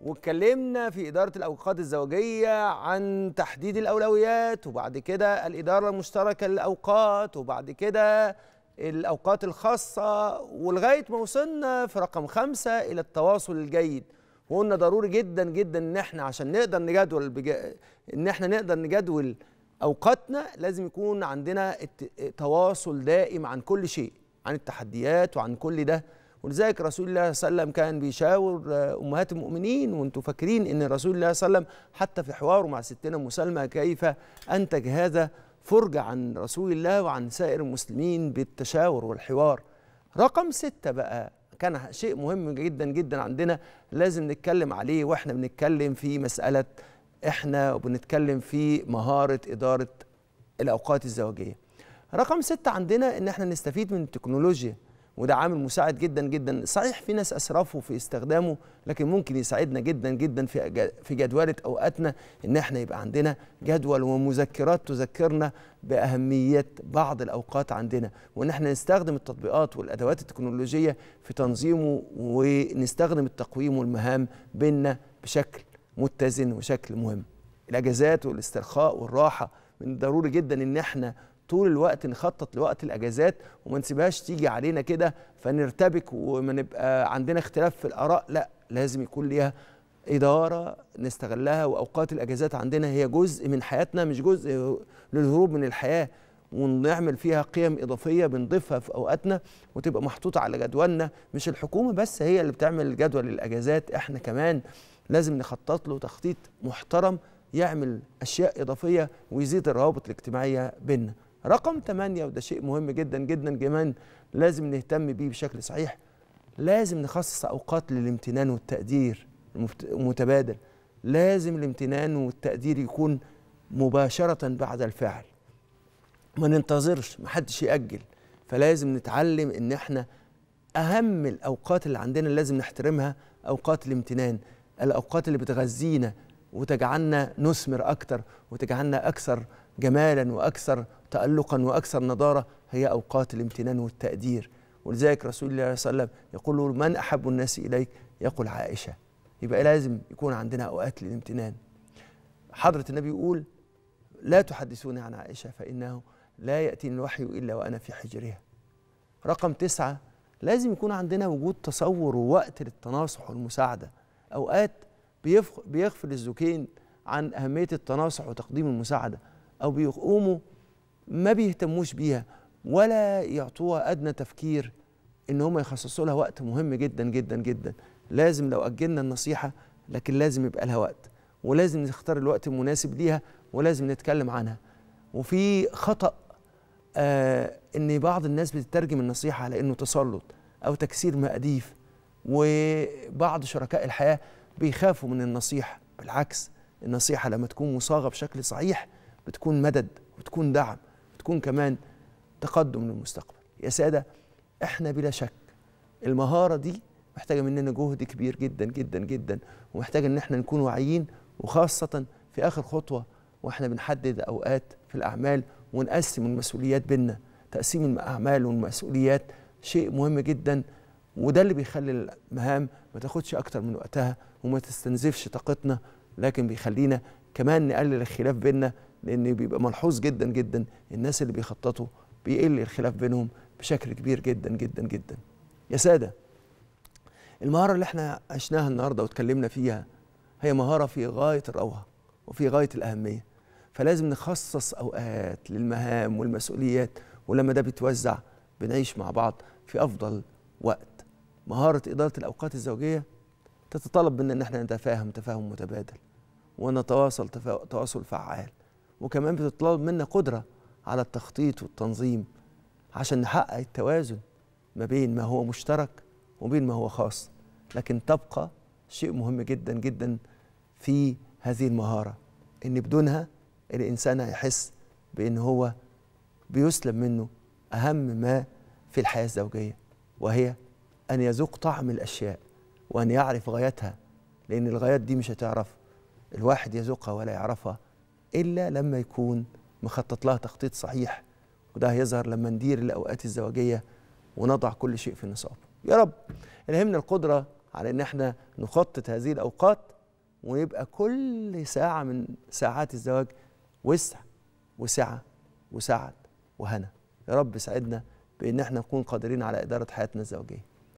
واتكلمنا في إدارة الأوقات الزوجية عن تحديد الأولويات وبعد كده الإدارة المشتركة للأوقات وبعد كده الأوقات الخاصة ولغاية ما وصلنا في رقم خمسة إلى التواصل الجيد وقلنا ضروري جدا جدا إن إحنا عشان نقدر نجدول بج... إن إحنا نقدر نجدول أوقاتنا لازم يكون عندنا تواصل دائم عن كل شيء عن التحديات وعن كل ده ولذلك رسول الله صلى الله عليه وسلم كان بيشاور آه، امهات المؤمنين وانتم فاكرين ان رسول الله صلى الله عليه وسلم حتى في حواره مع ستنا مسلمه كيف انتج هذا فرجة عن رسول الله وعن سائر المسلمين بالتشاور والحوار رقم ستة بقى كان شيء مهم جدا جدا عندنا لازم نتكلم عليه واحنا بنتكلم في مسألة احنا وبنتكلم في مهارة إدارة الأوقات الزواجية رقم ستة عندنا ان احنا نستفيد من التكنولوجيا وده عامل مساعد جدا جدا صحيح في ناس اسرفوا في استخدامه لكن ممكن يساعدنا جدا جدا في في جدوله اوقاتنا ان احنا يبقى عندنا جدول ومذكرات تذكرنا باهميه بعض الاوقات عندنا وان احنا نستخدم التطبيقات والادوات التكنولوجيه في تنظيمه ونستخدم التقويم والمهام بيننا بشكل متزن وشكل مهم الاجازات والاسترخاء والراحه من ضروري جدا ان احنا طول الوقت نخطط لوقت الاجازات وما نسيبهاش تيجي علينا كده فنرتبك وما نبقى عندنا اختلاف في الاراء لا لازم يكون ليها اداره نستغلها واوقات الاجازات عندنا هي جزء من حياتنا مش جزء للهروب من الحياه ونعمل فيها قيم اضافيه بنضيفها في اوقاتنا وتبقى محطوطه على جدولنا مش الحكومه بس هي اللي بتعمل الجدول للاجازات احنا كمان لازم نخطط له تخطيط محترم يعمل اشياء اضافيه ويزيد الروابط الاجتماعيه بيننا رقم 8 وده شيء مهم جدا جدا كمان لازم نهتم بيه بشكل صحيح لازم نخصص اوقات للامتنان والتقدير المتبادل لازم الامتنان والتقدير يكون مباشره بعد الفعل ما ننتظرش ما حدش ياجل فلازم نتعلم ان احنا اهم الاوقات اللي عندنا لازم نحترمها اوقات الامتنان الاوقات اللي بتغذينا وتجعلنا نثمر اكتر وتجعلنا اكثر جمالا واكثر تألقا وأكثر نضارة هي أوقات الامتنان والتقدير ولذلك رسول الله صلى الله عليه وسلم يقول له من أحب الناس إليك يقول عائشة يبقى إيه لازم يكون عندنا أوقات للامتنان حضرة النبي يقول لا تحدثوني عن عائشة فإنه لا يأتيني الوحي إلا وأنا في حجرها رقم تسعة لازم يكون عندنا وجود تصور ووقت للتناصح والمساعدة أوقات بيغفل الزوكين عن أهمية التناصح وتقديم المساعدة أو بيقوموا ما بيهتموش بيها ولا يعطوها أدنى تفكير إن هم يخصصوا لها وقت مهم جدا جدا جدا لازم لو أجلنا النصيحة لكن لازم يبقى لها وقت ولازم نختار الوقت المناسب ليها ولازم نتكلم عنها وفي خطأ آه إن بعض الناس بتترجم النصيحة على إنه تسلط أو تكسير مقاديف وبعض شركاء الحياة بيخافوا من النصيحة بالعكس النصيحة لما تكون مصاغة بشكل صحيح بتكون مدد وتكون دعم تكون كمان تقدم للمستقبل يا ساده احنا بلا شك المهاره دي محتاجه مننا جهد كبير جدا جدا جدا ومحتاجه ان احنا نكون واعيين وخاصه في اخر خطوه واحنا بنحدد اوقات في الاعمال ونقسم المسؤوليات بينا تقسيم الاعمال والمسؤوليات شيء مهم جدا وده اللي بيخلي المهام ما تاخدش اكتر من وقتها وما تستنزفش طاقتنا لكن بيخلينا كمان نقلل الخلاف بيننا لان بيبقى ملحوظ جدا جدا الناس اللي بيخططوا بيقل الخلاف بينهم بشكل كبير جدا جدا جدا يا ساده المهاره اللي احنا عشناها النهارده واتكلمنا فيها هي مهاره في غايه الروعه وفي غايه الاهميه فلازم نخصص اوقات للمهام والمسؤوليات ولما ده بيتوزع بنعيش مع بعض في افضل وقت مهاره اداره الاوقات الزوجيه تتطلب منا ان احنا نتفاهم تفاهم متبادل ونتواصل تفا... تواصل فعال وكمان بتطلب منا قدرة على التخطيط والتنظيم عشان نحقق التوازن ما بين ما هو مشترك وبين ما هو خاص لكن تبقى شيء مهم جدا جدا في هذه المهارة إن بدونها الإنسان هيحس بإن هو بيسلم منه أهم ما في الحياة الزوجية وهي أن يذوق طعم الأشياء وأن يعرف غايتها لأن الغايات دي مش هتعرف الواحد يذوقها ولا يعرفها إلا لما يكون مخطط لها تخطيط صحيح وده هيظهر لما ندير الأوقات الزواجية ونضع كل شيء في النصاب يا رب الهمنا القدرة على إن احنا نخطط هذه الأوقات ويبقى كل ساعة من ساعات الزواج وسع وسعة وسعد وهنا يا رب ساعدنا بإن احنا نكون قادرين على إدارة حياتنا الزوجية